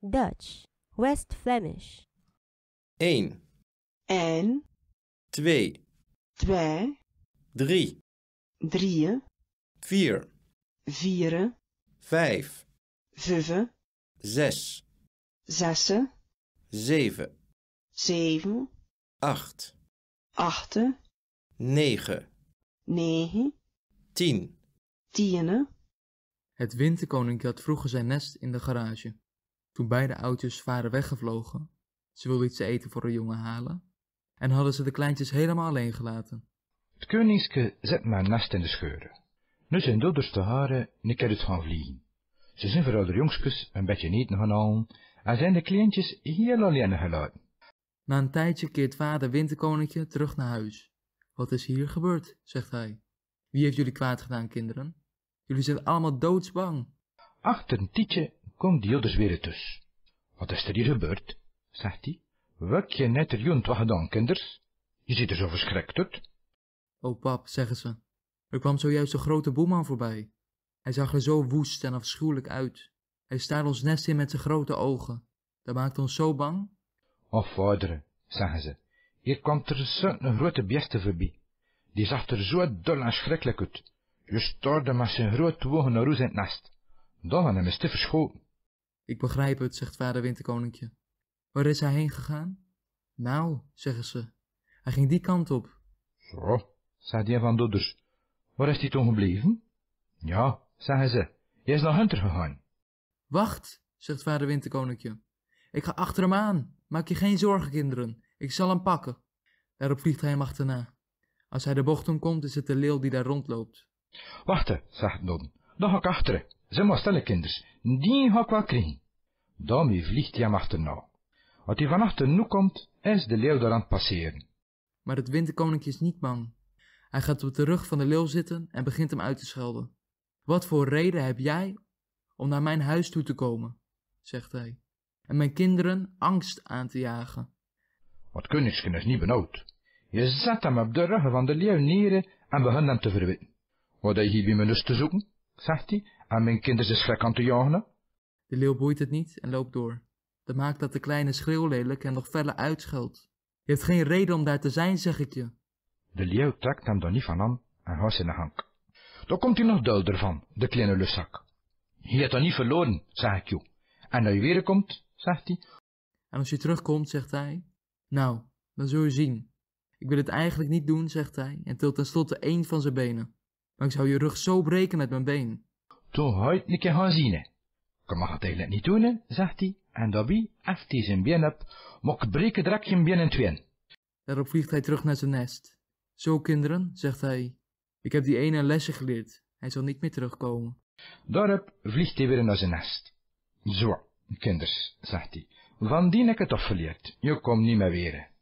Dutch, West Flemish. 1, En. 2, 2, 3, 3, 4, 4, 5, 5, 6, 6, 7, 7, 8, 8, 9, 9, 10. 10. Het winterkoninkje had vroeger zijn nest in de garage. Toen beide oudjes waren weggevlogen, ze wilden iets eten voor de jongen halen, en hadden ze de kleintjes helemaal alleen gelaten. Het koningske zet maar nest in de scheuren. Nu zijn dodders te haren, ik heb het gaan vliegen. Ze zijn voor ouder jongskes een beetje eten gaan halen, en zijn de kleintjes heel alleen gelaten. Na een tijdje keert vader Winterkoninkje terug naar huis. Wat is hier gebeurd, zegt hij. Wie heeft jullie kwaad gedaan, kinderen? Jullie zijn allemaal doodsbang. Achter een tietje die Diodes weer ertus. Wat is er hier gebeurd? zegt hij. Welk je net er junt wat gedaan, kinders? Je ziet er zo verschrikt uit. O pap, zeggen ze. Er kwam zojuist een grote boeman voorbij. Hij zag er zo woest en afschuwelijk uit. Hij staarde ons nest in met zijn grote ogen. Dat maakte ons zo bang. Och, vader, zeggen ze. Hier kwam er een grote te voorbij. Die zag er zo dol en schrikkelijk uit. Je stoorde met zijn grote wogen naar roes in het nest. Dan hem is te verschoten. Ik begrijp het, zegt vader Winterkoninkje. Waar is hij heen gegaan? Nou, zeggen ze, hij ging die kant op. Zo, zei die van Doeders. Waar is hij toen gebleven? Ja, zeggen ze, hij is naar Hunter gegaan. Wacht, zegt vader Winterkoninkje. Ik ga achter hem aan. Maak je geen zorgen, kinderen. Ik zal hem pakken. Daarop vliegt hij hem achterna. Als hij de bocht om komt, is het de leeuw die daar rondloopt. Wacht, zegt Don. Dan ga ik achteren. Zeg maar stelle kinders, die ga ik wel krijgen. Daarmee vliegt hij hem achterna. Wat hij van achterna komt, is de leeuw daar aan het passeren. Maar het winterkoninkje is niet bang. Hij gaat op de rug van de leeuw zitten en begint hem uit te schelden. Wat voor reden heb jij om naar mijn huis toe te komen, zegt hij, en mijn kinderen angst aan te jagen? Wat koningsken is niet benauwd. Je zet hem op de rug van de leeuw neer en begint hem te verwitten. Wat heb je hier bij mijn lust te zoeken? zegt hij, en mijn kinder is schrik aan te jagen. De leeuw boeit het niet en loopt door. Dat maakt dat de kleine lelijk en nog verder uitscheldt. Je hebt geen reden om daar te zijn, zeg ik je. De leeuw trekt hem dan niet van aan en houdt de hank. Dan komt hij nog duilder van, de kleine luszak. Je hebt dat niet verloren, zeg ik je. En als je weer komt, zegt hij. En als je terugkomt, zegt hij. Nou, dan zul je zien. Ik wil het eigenlijk niet doen, zegt hij en tilt tenslotte één van zijn benen. Maar ik zou je rug zo breken met mijn been. Toch huid een keer gaan zien. Ik mag het eigenlijk niet doen, zegt hij, en daarbij heeft die zijn been op, mag breken drakje drakje hem been in Daarop vliegt hij terug naar zijn nest. Zo, kinderen, zegt hij, ik heb die ene lesje geleerd, hij zal niet meer terugkomen. Daarop vliegt hij weer naar zijn nest. Zo, kinders, zegt hij, van die ik het afgeleerd, je komt niet meer weer.